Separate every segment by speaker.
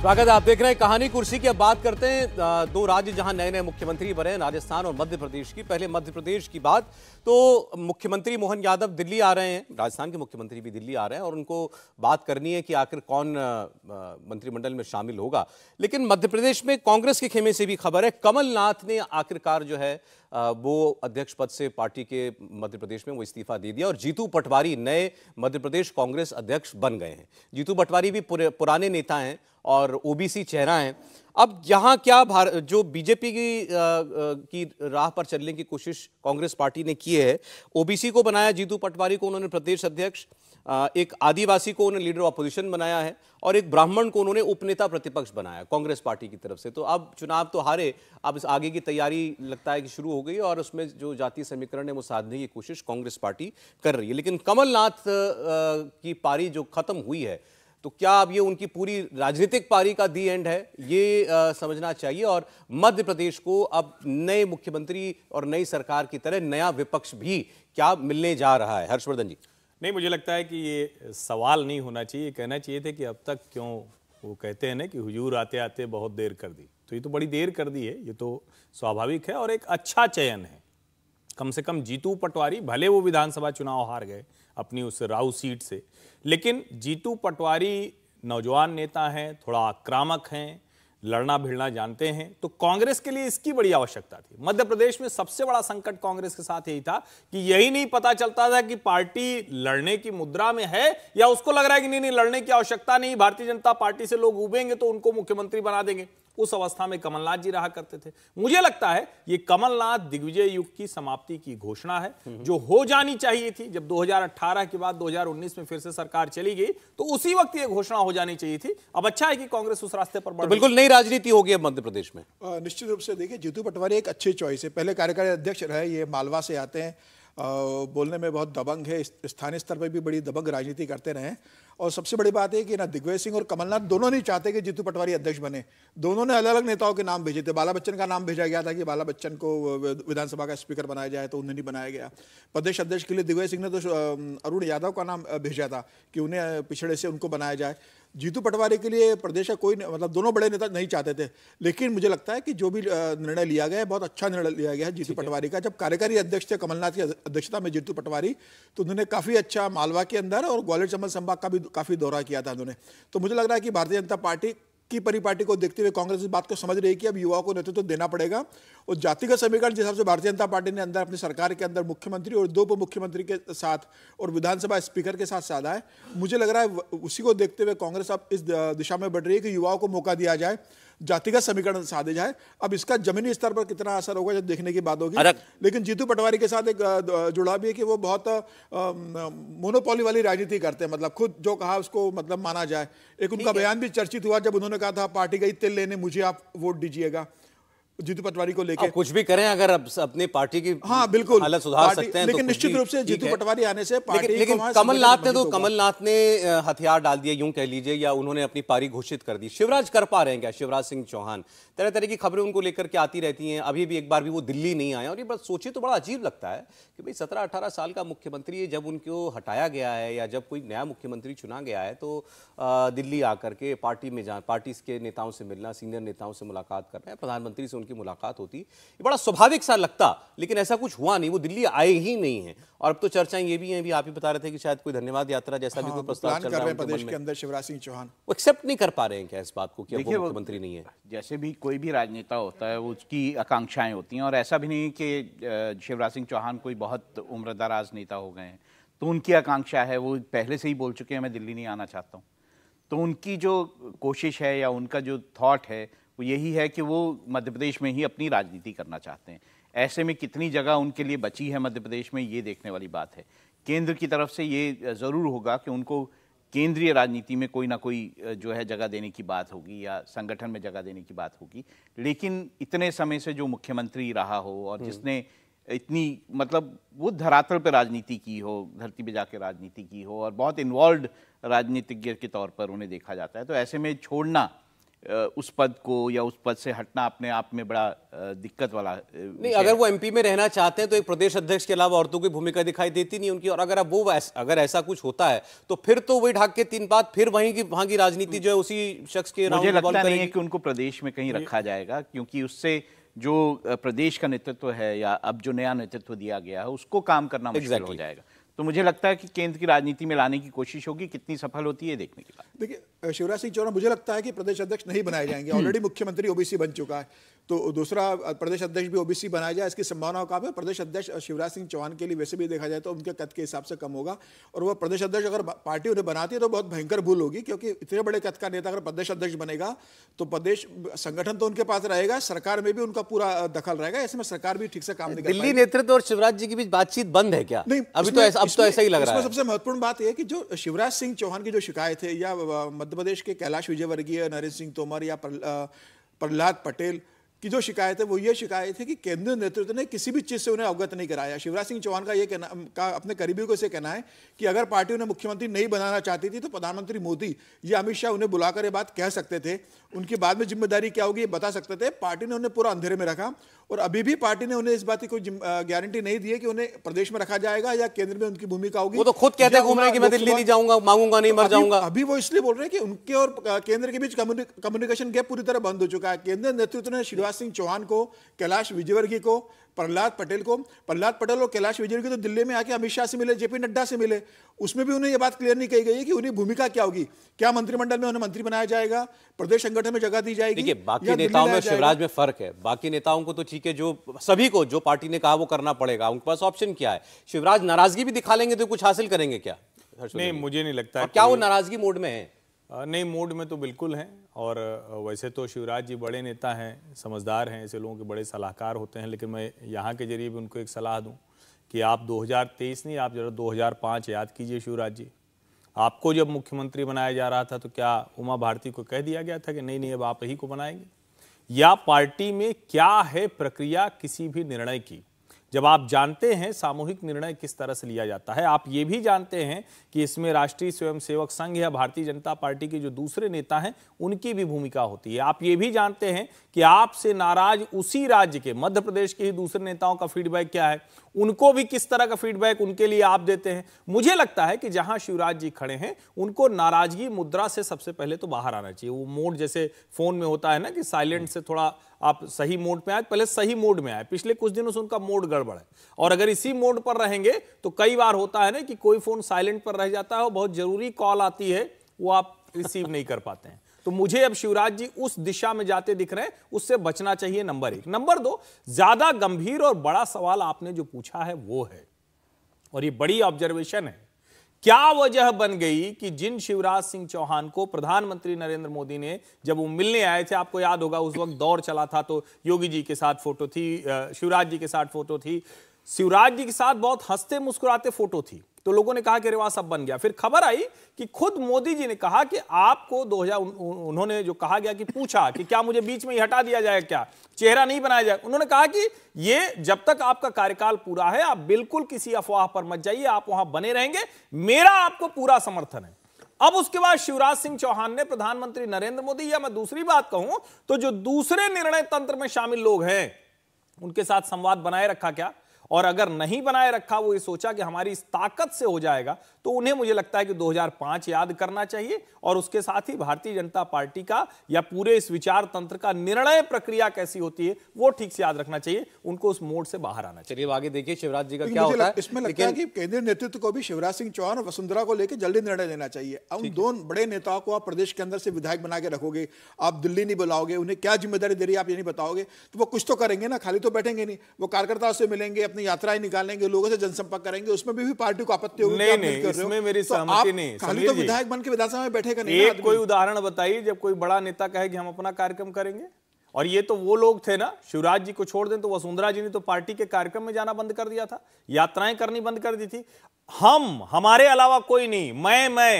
Speaker 1: स्वागत है आप देख रहे हैं कहानी कुर्सी की अब बात करते हैं दो राज्य जहां नए नए मुख्यमंत्री बने राजस्थान और मध्य प्रदेश की पहले मध्य प्रदेश की बात तो मुख्यमंत्री मोहन यादव दिल्ली आ रहे हैं राजस्थान के मुख्यमंत्री भी दिल्ली आ रहे हैं और उनको बात करनी है कि आखिर कौन मंत्रिमंडल में शामिल होगा लेकिन मध्य प्रदेश में कांग्रेस के खेमे से भी खबर है कमलनाथ ने आखिरकार जो है वो अध्यक्ष पद से पार्टी के मध्य प्रदेश में वो इस्तीफा दे दिया और जीतू पटवारी नए मध्य प्रदेश कांग्रेस अध्यक्ष बन गए हैं जीतू पटवारी भी पुराने नेता हैं और ओबीसी चेहरा हैं अब यहाँ क्या भारत जो बीजेपी की आ, की राह पर चलने की कोशिश कांग्रेस पार्टी ने की है ओबीसी को बनाया जीतू पटवारी को उन्होंने प्रदेश अध्यक्ष एक आदिवासी को उन्होंने लीडर ऑपोजिशन बनाया है और एक ब्राह्मण को उन्होंने उपनेता प्रतिपक्ष बनाया कांग्रेस पार्टी की तरफ से तो अब चुनाव तो हारे अब इस आगे की तैयारी लगता है कि शुरू हो गई और उसमें जो जातीय समीकरण है वो साधने की कोशिश कांग्रेस पार्टी कर रही है लेकिन कमलनाथ की पारी जो खत्म हुई है तो क्या अब ये उनकी पूरी राजनीतिक पारी का दी एंड है ये आ, समझना चाहिए और मध्य प्रदेश को अब नए मुख्यमंत्री और नई सरकार की तरह नया विपक्ष भी क्या मिलने जा रहा है हर्षवर्धन जी
Speaker 2: नहीं मुझे लगता है कि ये सवाल नहीं होना चाहिए कहना चाहिए थे कि अब तक क्यों वो कहते हैं ना कि हुजूर आते आते बहुत देर कर दी तो ये तो बड़ी देर कर दी है ये तो स्वाभाविक है और एक अच्छा चयन है कम से कम जीतू पटवारी भले वो विधानसभा चुनाव हार गए अपनी उस राउ सीट से लेकिन जीतू पटवारी नौजवान नेता हैं थोड़ा आक्रामक हैं लड़ना भिड़ना जानते हैं तो कांग्रेस के लिए इसकी बड़ी आवश्यकता थी मध्य प्रदेश में सबसे बड़ा संकट कांग्रेस के साथ यही था कि यही नहीं पता चलता था कि पार्टी लड़ने की मुद्रा में है या उसको लग रहा है कि नहीं नहीं लड़ने की आवश्यकता नहीं भारतीय जनता पार्टी से लोग उबेंगे तो उनको मुख्यमंत्री बना देंगे उस अवस्था में कमलनाथ जी रहा करते थे मुझे लगता है ये कमलनाथ दिग्विजय युग की समाप्ति की घोषणा है हम्म। जो हो जानी चाहिए थी जब 2018 के बाद 2019 में फिर से सरकार चली गई तो उसी वक्त ये घोषणा हो जानी चाहिए थी अब अच्छा है कि कांग्रेस उस रास्ते पर
Speaker 3: तो बिल्कुल नई राजनीति
Speaker 1: होगी अब मध्य प्रदेश में
Speaker 3: निश्चित रूप से देखिए जीतू पटवारी एक अच्छी चॉइस है पहले कार्यकारी अध्यक्ष रहे ये मालवा से आते हैं बोलने में बहुत दबंग है स्थानीय स्तर पर भी बड़ी दबंग राजनीति करते रहे और सबसे बड़ी बात है कि ना दिग्विजय सिंह और कमलनाथ दोनों नहीं चाहते कि जीतू पटवारी अध्यक्ष बने दोनों ने अलग अलग नेताओं के नाम भेजे थे बाला बच्चन का नाम भेजा गया था कि बाला बच्चन को विधानसभा का स्पीकर बनाया जाए तो उन्हें नहीं बनाया गया प्रदेश अध्यक्ष के लिए दिग्विजय सिंह ने तो अरुण यादव का नाम भेजा था कि उन्हें पिछड़े से उनको बनाया जाए जीतू पटवारी के लिए प्रदेश का कोई मतलब दोनों बड़े नेता नहीं चाहते थे लेकिन मुझे लगता है कि जो भी निर्णय लिया गया है बहुत अच्छा निर्णय लिया गया है जीतू पटवारी का जब कार्यकारी अध्यक्ष थे कमलनाथ की अध्यक्षता में जीतू पटवारी तो उन्होंने काफ़ी अच्छा मालवा के अंदर और ग्वालियर चंबल संभाग का भी काफ़ी दौरा किया था उन्होंने तो मुझे लग रहा है कि भारतीय जनता पार्टी की परिपाटी को देखते हुए कांग्रेस इस बात को समझ रही है कि अब युवाओं को नेतृत्व तो देना पड़ेगा और जातिगत समीकरण जिस हिसाब से भारतीय जनता पार्टी ने अंदर अपनी सरकार के अंदर मुख्यमंत्री और दो उप मुख्यमंत्री के साथ और विधानसभा स्पीकर के साथ साधा है मुझे लग रहा है उसी को देखते हुए कांग्रेस अब इस दिशा में बढ़ रही है कि युवाओं को मौका दिया जाए जातिगत समीकरण साधे जाए अब इसका जमीनी स्तर पर कितना असर होगा जब देखने की बात होगी लेकिन जीतू पटवारी के साथ एक जुड़ा भी है कि वो बहुत मोनोपोली वाली राजनीति करते हैं मतलब खुद जो कहा उसको मतलब माना जाए एक उनका बयान भी चर्चित हुआ जब उन्होंने कहा था पार्टी ही तिल लेने मुझे आप वोट दीजिएगा जीतू पटवारी को लेकर कुछ भी करें
Speaker 1: अगर अब अपनी पार्टी की हाँ बिल्कुल हालत सुधार सकते हैं तो लेकिन तो निश्चित रूप से जीतू पटवारी
Speaker 3: आने से पार्टी लेकिन, लेकिन कमलनाथ ने तो कमलनाथ
Speaker 1: ने हथियार डाल दिए यूं कह लीजिए या उन्होंने अपनी पारी घोषित कर दी शिवराज कर पा रहे हैं क्या शिवराज सिंह चौहान तरह तरह की खबरें उनको लेकर के आती रहती हैं अभी भी एक बार भी वो दिल्ली नहीं आए और ये बस सोचिए तो बड़ा अजीब लगता है कि भाई सत्रह अठारह साल का मुख्यमंत्री जब उनको हटाया गया है या जब कोई नया मुख्यमंत्री चुना गया है तो दिल्ली आकर के पार्टी में जा पार्टी के नेताओं से मिलना सीनियर नेताओं से मुलाकात करना है प्रधानमंत्री से उनकी मुलाकात होती ये बड़ा स्वाभाविक सा लगता लेकिन ऐसा कुछ हुआ नहीं वो दिल्ली आए ही नहीं है और अब तो चर्चाएं ये भी हैं भी आप ही बता रहे थे कि शायद कोई धन्यवाद यात्रा जैसा
Speaker 4: भी हाँ, कोई प्रस्ताव चल रहा है प्रदेश के
Speaker 3: अंदर शिवराज सिंह चौहान
Speaker 1: वो एक्सेप्ट नहीं कर पा रहे हैं क्या
Speaker 4: इस बात को कि वो मुख्यमंत्री नहीं है जैसे भी कोई भी राजनेता होता है उसकी आकांक्षाएं होती हैं और ऐसा भी नहीं कि शिवराज सिंह चौहान कोई बहुत उम्रदराज नेता हो गए हैं तो उनकी आकांक्षा है वो पहले से ही बोल चुके हैं मैं दिल्ली नहीं आना चाहता हूँ तो उनकी जो कोशिश है या उनका जो थॉट है वो यही है कि वो मध्य प्रदेश में ही अपनी राजनीति करना चाहते हैं ऐसे में कितनी जगह उनके लिए बची है मध्य प्रदेश में ये देखने वाली बात है केंद्र की तरफ से ये ज़रूर होगा कि उनको केंद्रीय राजनीति में कोई ना कोई जो है जगह देने की बात होगी या संगठन में जगह देने की बात होगी लेकिन इतने समय से जो मुख्यमंत्री रहा हो और हम्म। जिसने इतनी मतलब वो धरातल पर राजनीति की हो धरती पे जाके राजनीति की हो और बहुत इन्वॉल्व राजनीतिज्ञ के तौर पर उन्हें देखा जाता है तो ऐसे में छोड़ना उस पद को या उस पद से हटना अपने आप में बड़ा दिक्कत वाला नहीं अगर वो
Speaker 1: एमपी में रहना चाहते हैं तो एक प्रदेश अध्यक्ष के अलावा औरतों की भूमिका दिखाई देती नहीं उनकी और अगर अब वो अगर ऐसा कुछ होता है तो फिर तो वही ढाक के तीन बात फिर वहीं की वहां की राजनीति जो है उसी शख्स के मुझे लगता नहीं है
Speaker 4: कि उनको प्रदेश में कहीं रखा जाएगा क्योंकि उससे जो प्रदेश का नेतृत्व है या अब जो नया नेतृत्व दिया गया है उसको काम करना मुश्किल हो जाएगा तो मुझे लगता है कि केंद्र की राजनीति में लाने की कोशिश होगी कितनी सफल होती है देखने के
Speaker 3: बाद देखिए शिवराज सिंह चौहान मुझे लगता है कि प्रदेश अध्यक्ष नहीं बनाए जाएंगे ऑलरेडी हम्म। मुख्यमंत्री ओबीसी बन चुका है तो दूसरा प्रदेश अध्यक्ष भी ओबीसी बनाया जाए इसकी संभावना काफ़ी है प्रदेश अध्यक्ष शिवराज सिंह चौहान के लिए वैसे भी देखा जाए तो उनके कद के हिसाब से कम होगा और वह प्रदेश अध्यक्ष अगर पार्टी उन्हें बनाती है तो बहुत भयंकर भूल होगी क्योंकि इतने बड़े कद का नेता अगर प्रदेश अध्यक्ष बनेगा तो प्रदेश संगठन तो उनके पास रहेगा सरकार में भी उनका पूरा दखल रहेगा में सरकार भी ठीक से काम नहीं दिल्ली
Speaker 1: नेतृत्व और शिवराज जी के बीच बातचीत बंद है क्या नहीं अभी तो अब तो ऐसा ही लग रहा है सबसे
Speaker 3: महत्वपूर्ण बात यह कि जो शिवराज सिंह चौहान की जो शिकायत है या मध्य प्रदेश के कैलाश विजयवर्गीय नरेंद्र सिंह तोमर या प्रहलाद पटेल की जो शिकायत है वो ये शिकायत है कि केंद्रीय नेतृत्व ने किसी भी चीज़ से उन्हें अवगत नहीं कराया शिवराज सिंह चौहान का ये कहना का अपने करीबियों को से कहना है कि अगर पार्टी उन्हें मुख्यमंत्री नहीं बनाना चाहती थी तो प्रधानमंत्री मोदी या अमित शाह उन्हें बुलाकर ये बात कह सकते थे उनकी बाद में जिम्मेदारी क्या होगी ये बता सकते थे पार्टी ने उन्हें पूरा अंधेरे में रखा और अभी भी पार्टी ने उन्हें इस बात की कोई गारंटी नहीं दी है कि उन्हें प्रदेश में रखा जाएगा या केंद्र में उनकी भूमिका होगी वो तो खुद कहते घूम रहे कि मैं दिल्ली नहीं जाऊंगा
Speaker 1: मांगूंगा नहीं मर जाऊंगा अभी
Speaker 3: वो इसलिए बोल रहे हैं कि उनके और केंद्र के बीच कम्युनिकेशन गैप पूरी तरह बंद हो चुका है केंद्रीय नेतृत्व ने शिवराज सिंह चौहान को कैलाश विजयवर्गीय को प्रहलाद पटेल को प्रहलाद पटेल और कैलाश विजय की तो दिल्ली में आके अमित शाह से मिले जेपी नड्डा से मिले उसमें भी उन्हें यह बात क्लियर नहीं कही गई कि उन्हें भूमिका क्या होगी क्या मंत्रिमंडल में उन्हें मंत्री बनाया जाएगा प्रदेश संगठन में जगह दी जाएगी देखिए बाकी नेताओं में शिवराज
Speaker 1: में फर्क है बाकी नेताओं को तो ठीक है जो सभी को जो पार्टी ने कहा वो करना पड़ेगा उनके पास ऑप्शन क्या है शिवराज नाराजगी भी दिखा लेंगे तो कुछ हासिल करेंगे
Speaker 2: क्या नहीं मुझे नहीं लगता क्या वो नाराजगी मोड में है नए मोड में तो बिल्कुल हैं और वैसे तो शिवराज जी बड़े नेता हैं समझदार हैं ऐसे लोगों के बड़े सलाहकार होते हैं लेकिन मैं यहाँ के जरिए भी उनको एक सलाह दूँ कि आप 2023 नहीं आप जरा 2005 याद कीजिए शिवराज जी आपको जब मुख्यमंत्री बनाया जा रहा था तो क्या उमा भारती को कह दिया गया था कि नहीं नहीं अब आप ही को बनाएंगे या पार्टी में क्या है प्रक्रिया किसी भी निर्णय की जब आप जानते हैं सामूहिक निर्णय किस तरह से लिया जाता है आप ये भी जानते हैं कि इसमें राष्ट्रीय स्वयंसेवक संघ या भारतीय जनता पार्टी के जो दूसरे नेता हैं उनकी भी भूमिका होती है आप ये भी जानते हैं कि आपसे नाराज उसी राज्य के मध्य प्रदेश के ही दूसरे नेताओं का फीडबैक क्या है उनको भी किस तरह का फीडबैक उनके लिए आप देते हैं मुझे लगता है कि जहां शिवराज जी खड़े हैं उनको नाराजगी मुद्रा से सबसे पहले तो बाहर आना चाहिए वो मोड जैसे फोन में होता है ना कि साइलेंट से थोड़ा आप सही मोड पे आए पहले सही मोड में आए पिछले कुछ दिनों से उनका मोड गड़बड़ है और अगर इसी मोड पर रहेंगे तो कई बार होता है ना कि कोई फोन साइलेंट पर रह जाता है और बहुत जरूरी कॉल आती है वो आप रिसीव नहीं कर पाते हैं तो मुझे अब शिवराज जी उस दिशा में जाते दिख रहे हैं उससे बचना चाहिए नंबर एक नंबर दो ज्यादा गंभीर और बड़ा सवाल आपने जो पूछा है वो है और ये बड़ी ऑब्जर्वेशन है क्या वजह बन गई कि जिन शिवराज सिंह चौहान को प्रधानमंत्री नरेंद्र मोदी ने जब वो मिलने आए थे आपको याद होगा उस वक्त दौर चला था तो योगी जी के साथ फोटो थी शिवराज जी के साथ फोटो थी शिवराज जी के साथ बहुत हंसते मुस्कुराते फोटो थी तो लोगों ने कहा कि रिवाज सब बन गया फिर खबर आई कि खुद मोदी जी ने कहा कि आपको दो उन्होंने जो कहा गया कि पूछा कि क्या मुझे बीच में ही हटा दिया जाए क्या चेहरा नहीं बनाया जाए उन्होंने कहा कि ये जब तक आपका कार्यकाल पूरा है आप बिल्कुल किसी अफवाह पर मत जाइए आप वहां बने रहेंगे मेरा आपको पूरा समर्थन है अब उसके बाद शिवराज सिंह चौहान ने प्रधानमंत्री नरेंद्र मोदी या मैं दूसरी बात कहूं तो जो दूसरे निर्णय तंत्र में शामिल लोग हैं उनके साथ संवाद बनाए रखा क्या और अगर नहीं बनाए रखा वो ये सोचा कि हमारी इस ताकत से हो जाएगा तो उन्हें मुझे लगता है कि 2005 याद करना चाहिए और उसके साथ ही भारतीय जनता पार्टी का या पूरे इस विचार तंत्र का निर्णय प्रक्रिया कैसी होती है वो ठीक से याद रखना चाहिए उनको उस मोड से बाहर आना चाहिए आगे देखिए शिवराज जी का क्या होता है इसमें लगता है कि
Speaker 3: केंद्रीय नेतृत्व को भी शिवराज सिंह चौहान और वसुंधरा को लेकर जल्दी निर्णय लेना चाहिए उन दोनों बड़े नेताओं को आप प्रदेश के अंदर से विधायक बना के रखोगे आप दिल्ली नहीं बुलाओगे उन्हें क्या जिम्मेदारी दे रही है आप ये नहीं बताओगे तो वो कुछ तो करेंगे ना खाली तो बैठेंगे नहीं वो कार्यकर्ताओं से मिलेंगे अपने अपनी यात्राएं निकालेंगे लोगों से जनसंपर्क करेंगे उसमें भी, भी पार्टी को आपत्ति होगी नहीं नहीं इसमें मेरी तो सहमति नहीं खाली तो विधायक बन के विधानसभा में बैठेगा नहीं एक कोई
Speaker 2: उदाहरण बताइए जब कोई बड़ा नेता कहे कि हम अपना कार्यक्रम करेंगे और ये तो वो लोग थे ना शिवराज जी को छोड़ दें तो वसुंधरा जी ने तो पार्टी के कार्यक्रम में जाना बंद कर दिया था यात्राएं करनी बंद कर दी थी हम हमारे अलावा कोई नहीं मैं मैं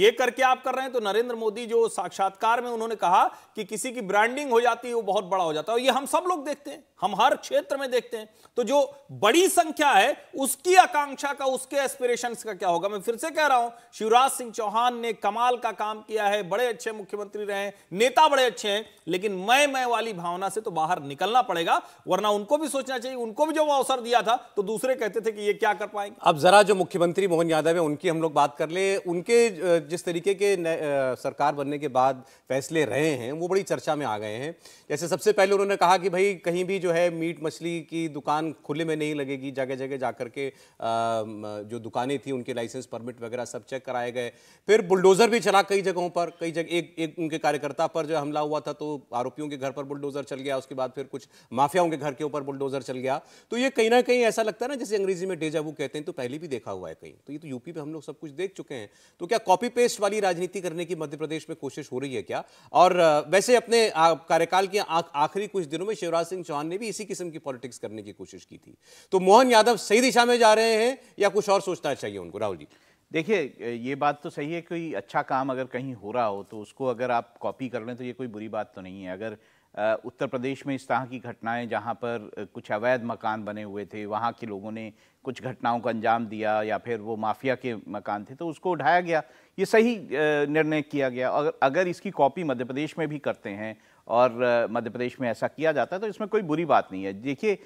Speaker 2: ये करके आप कर रहे हैं तो नरेंद्र मोदी जो साक्षात्कार में उन्होंने कहा कि किसी की ब्रांडिंग हो जाती है वो बहुत बड़ा हो जाता है और ये हम सब लोग देखते हैं हम हर क्षेत्र में देखते हैं तो जो बड़ी संख्या है उसकी आकांक्षा का उसके एस्पिरेशन का क्या होगा मैं फिर से कह रहा हूं शिवराज सिंह चौहान ने कमाल का काम किया है बड़े अच्छे मुख्यमंत्री रहे नेता बड़े अच्छे हैं लेकिन मैं मैं वाली भावना से तो बाहर निकलना पड़ेगा वरना उनको भी सोचना चाहिए उनको भी जो अवसर दिया था तो दूसरे कहते थे कि ये क्या कर पाएंगे
Speaker 1: अब जरा जो मुख्यमंत्री मोहन यादव है उनकी हम लोग बात कर ले उनके जिस तरीके के सरकार बनने के बाद फैसले रहे हैं वो बड़ी चर्चा में आ गए हैं जैसे सबसे पहले उन्होंने कहा कि भाई कहीं भी जो जो है मीट मछली की दुकान खुले में नहीं लगेगी जगह जगह जाकर के जो दुकानें थी उनके लाइसेंस परमिट वगैरह सब चेक कराए गए फिर बुलडोजर भी चला कई जगहों पर कई जगह एक एक उनके कार्यकर्ता पर जो हमला हुआ था तो आरोपियों के घर पर बुलडोजर चल गया उसके बाद फिर कुछ माफियाओं के घर के ऊपर बुलडोजर चल गया तो ये कहीं ना कहीं ऐसा लगता है ना जैसे अंग्रेजी में डेजा वो कहते हैं तो पहले भी देखा हुआ है कहीं तो ये तो यूपी पे हम लोग सब कुछ देख चुके हैं तो क्या कॉपी पेस्ट वाली राजनीति करने की मध्य प्रदेश में कोशिश हो रही है क्या और वैसे अपने कार्यकाल के आखिरी कुछ दिनों में शिवराज सिंह चौहान ने ने भी इसी किस्म की पॉलिटिक्स करने की कोशिश की थी तो मोहन यादव सही दिशा में जा रहे हैं या कुछ और सोचना चाहिए उनको राहुल जी
Speaker 4: देखिए ये बात तो सही है कोई अच्छा काम अगर कहीं हो रहा हो तो उसको अगर आप कॉपी कर लें तो ये कोई बुरी बात तो नहीं है अगर उत्तर प्रदेश में इस तरह की घटनाएं जहां पर कुछ अवैध मकान बने हुए थे वहां के लोगों ने कुछ घटनाओं को अंजाम दिया या फिर वो माफिया के मकान थे तो उसको उठाया गया ये सही निर्णय किया गया और अगर इसकी कॉपी मध्य प्रदेश में भी करते हैं और मध्य प्रदेश में ऐसा किया जाता है तो इसमें कोई बुरी बात नहीं है देखिए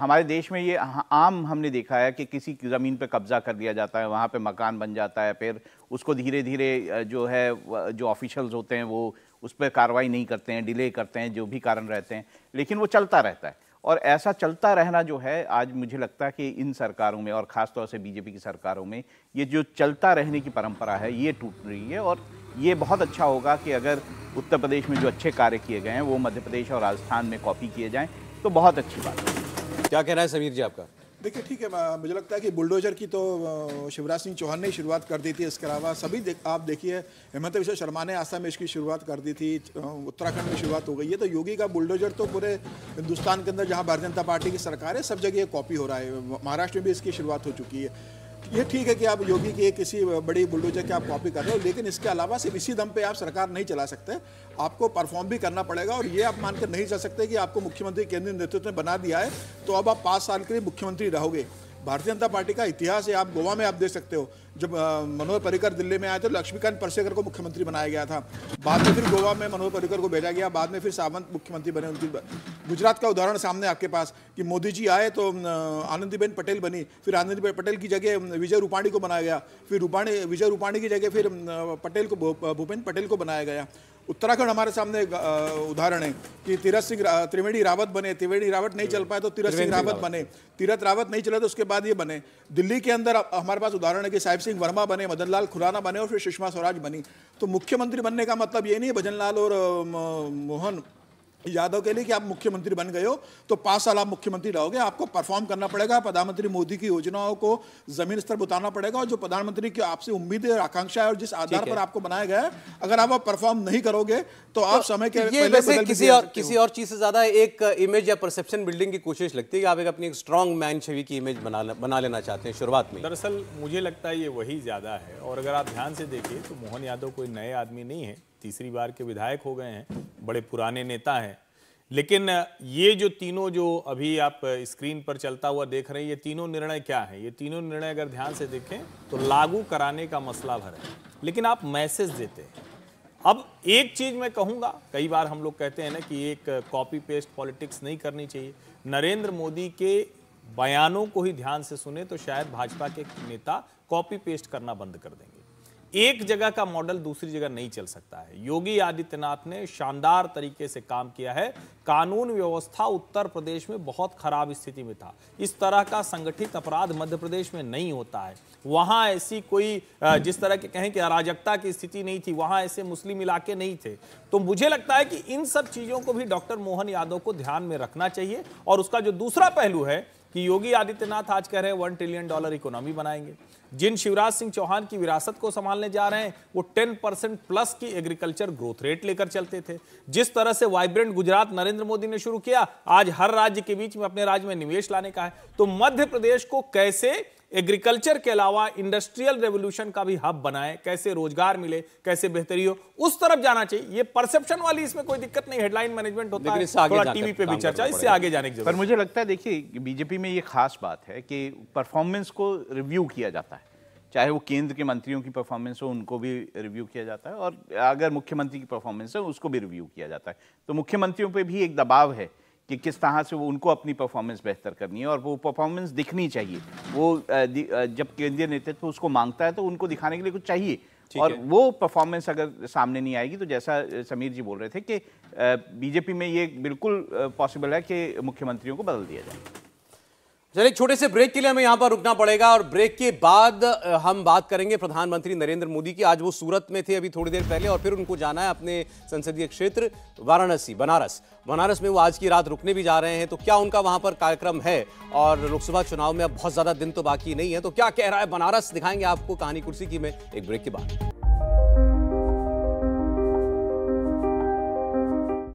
Speaker 4: हमारे देश में ये आम हमने देखा है कि किसी ज़मीन पर कब्ज़ा कर लिया जाता है वहाँ पे मकान बन जाता है फिर उसको धीरे धीरे जो है जो ऑफिशल्स होते हैं वो उस पर कार्रवाई नहीं करते हैं डिले करते हैं जो भी कारण रहते हैं लेकिन वो चलता रहता है और ऐसा चलता रहना जो है आज मुझे लगता है कि इन सरकारों में और ख़ासतौर से बीजेपी की सरकारों में ये जो चलता रहने की परंपरा है ये टूट रही है और ये बहुत अच्छा होगा कि अगर उत्तर प्रदेश में जो अच्छे कार्य किए गए हैं वो मध्य प्रदेश और राजस्थान में कॉपी किए जाएँ तो बहुत अच्छी बात है
Speaker 1: क्या कहना है समीर जी आपका
Speaker 3: देखिए ठीक है मुझे लगता है कि बुलडोजर की तो शिवराज सिंह चौहान ने शुरुआत कर दी थी इसके अलावा सभी देख, आप देखिए हिमंत विश्व शर्मा ने आसाम में इसकी शुरुआत कर दी थी उत्तराखंड में शुरुआत हो गई है तो योगी का बुलडोजर तो पूरे हिंदुस्तान के अंदर जहाँ भारतीय जनता पार्टी की सरकार है सब जगह कॉपी हो रहा है महाराष्ट्र में भी इसकी शुरुआत हो चुकी है ये ठीक है कि आप योगी की किसी बड़ी बुलडोजर की आप कॉपी कर रहे हो लेकिन इसके अलावा सिर्फ इसी दम पे आप सरकार नहीं चला सकते आपको परफॉर्म भी करना पड़ेगा और ये आप मानकर नहीं चल सकते कि आपको मुख्यमंत्री केंद्रीय नेतृत्व ने बना दिया है तो अब आप पाँच साल के लिए मुख्यमंत्री रहोगे भारतीय जनता पार्टी का इतिहास है आप गोवा में आप देख सकते हो जब मनोहर पर्रिकर दिल्ली में आए थे लक्ष्मीकांत परसेकर को मुख्यमंत्री बनाया गया था बाद में फिर गोवा में मनोहर पर्रिकर को भेजा गया बाद में फिर सावंत मुख्यमंत्री बने उनकी गुजरात का उदाहरण सामने आपके पास कि मोदी जी आए तो आनंदीबेन पटेल बनी फिर आनंदीबेन पटेल की जगह विजय रूपाणी को बनाया गया फिर रूपाणी विजय रूपाणी की जगह फिर पटेल को भूपेन्द्र पटेल को बनाया गया उत्तराखंड हमारे सामने उदाहरण है कि तीरथ सिंह त्रिवेणी रावत बने त्रिवेणी रावत नहीं चल पाए तो तीरथ सिंह रावत बने तीरथ रावत नहीं चले तो उसके बाद ये बने दिल्ली के अंदर हमारे पास उदाहरण है कि साहिब सिंह वर्मा बने मदन लाल खुराना बने और फिर सुषमा स्वराज बनी तो मुख्यमंत्री बनने का मतलब ये नहीं है भजन लाल और मोहन यादव के लिए कि आप मुख्यमंत्री बन गए हो तो पाँच साल आप मुख्यमंत्री रहोगे आपको परफॉर्म करना पड़ेगा प्रधानमंत्री मोदी की योजनाओं को जमीन स्तर पर उतारना पड़ेगा और जो प्रधानमंत्री की आपसे उम्मीद और आकांक्षा है और जिस आधार पर आपको बनाया गया है अगर आप परफॉर्म नहीं करोगे तो, तो आप समय के ये वैसे किसी और किसी
Speaker 1: और चीज़ से ज़्यादा एक इमेज या परसेप्शन बिल्डिंग की कोशिश लगती है कि आप एक अपनी एक
Speaker 2: स्ट्रॉन्ग मैन छवि की इमेज बना बना लेना चाहते हैं शुरुआत में दरअसल मुझे लगता है ये वही ज़्यादा है और अगर आप ध्यान से देखिए तो मोहन यादव कोई नए आदमी नहीं है तीसरी बार के विधायक हो गए हैं बड़े पुराने नेता हैं लेकिन ये जो तीनों जो अभी आप स्क्रीन पर चलता हुआ देख रहे हैं ये तीनों निर्णय क्या है ये तीनों निर्णय अगर ध्यान से देखें तो लागू कराने का मसला भर है लेकिन आप मैसेज देते हैं अब एक चीज मैं कहूंगा कई बार हम लोग कहते हैं ना कि एक कॉपी पेस्ट पॉलिटिक्स नहीं करनी चाहिए नरेंद्र मोदी के बयानों को ही ध्यान से सुने तो शायद भाजपा के नेता कॉपी पेस्ट करना बंद कर देंगे एक जगह का मॉडल दूसरी जगह नहीं चल सकता है योगी आदित्यनाथ ने शानदार तरीके से काम किया है कानून व्यवस्था उत्तर प्रदेश में बहुत खराब स्थिति में था इस तरह का संगठित अपराध मध्य प्रदेश में नहीं होता है वहां ऐसी कोई जिस तरह के कहें कि अराजकता की स्थिति नहीं थी वहां ऐसे मुस्लिम इलाके नहीं थे तो मुझे लगता है कि इन सब चीजों को भी डॉक्टर मोहन यादव को ध्यान में रखना चाहिए और उसका जो दूसरा पहलू है कि योगी आदित्यनाथ आज कह रहे हैं वन ट्रिलियन डॉलर इकोनॉमी बनाएंगे जिन शिवराज सिंह चौहान की विरासत को संभालने जा रहे हैं वो टेन परसेंट प्लस की एग्रीकल्चर ग्रोथ रेट लेकर चलते थे जिस तरह से वाइब्रेंट गुजरात नरेंद्र मोदी ने शुरू किया आज हर राज्य के बीच में अपने राज्य में निवेश लाने का है तो मध्य प्रदेश को कैसे एग्रीकल्चर के अलावा इंडस्ट्रियल रेवोल्यूशन का भी हब बनाए कैसे रोजगार मिले कैसे बेहतरी हो उस तरफ जाना चाहिए ये परसेप्शन वाली इसमें कोई दिक्कत नहीं हेडलाइन मैनेजमेंट होता है थोड़ा टीवी पे भी चर्चा इससे आगे जाने की पर मुझे
Speaker 4: लगता है देखिए बीजेपी में ये खास बात है कि परफॉर्मेंस को रिव्यू किया जाता है चाहे वो केंद्र के मंत्रियों की परफॉर्मेंस हो उनको भी रिव्यू किया जाता है और अगर मुख्यमंत्री की परफॉर्मेंस है उसको भी रिव्यू किया जाता है तो मुख्यमंत्रियों पर भी एक दबाव है कि किस तरह से वो उनको अपनी परफॉर्मेंस बेहतर करनी है और वो परफॉर्मेंस दिखनी चाहिए वो जब केंद्रीय नेतृत्व उसको मांगता है तो उनको दिखाने के लिए कुछ चाहिए और वो परफॉर्मेंस अगर सामने नहीं आएगी तो जैसा समीर जी बोल रहे थे
Speaker 1: कि बीजेपी में ये बिल्कुल पॉसिबल है कि मुख्यमंत्रियों को बदल दिया जाए चलिए एक छोटे से ब्रेक के लिए हमें यहाँ पर रुकना पड़ेगा और ब्रेक के बाद हम बात करेंगे प्रधानमंत्री नरेंद्र मोदी की आज वो सूरत में थे अभी थोड़ी देर पहले और फिर उनको जाना है अपने संसदीय क्षेत्र वाराणसी बनारस बनारस में वो आज की रात रुकने भी जा रहे हैं तो क्या उनका वहाँ पर कार्यक्रम है और लोकसभा चुनाव में अब बहुत ज़्यादा दिन तो बाकी नहीं है तो क्या कह रहा है बनारस दिखाएंगे आपको कहानी कुर्सी
Speaker 2: की में एक ब्रेक के बाद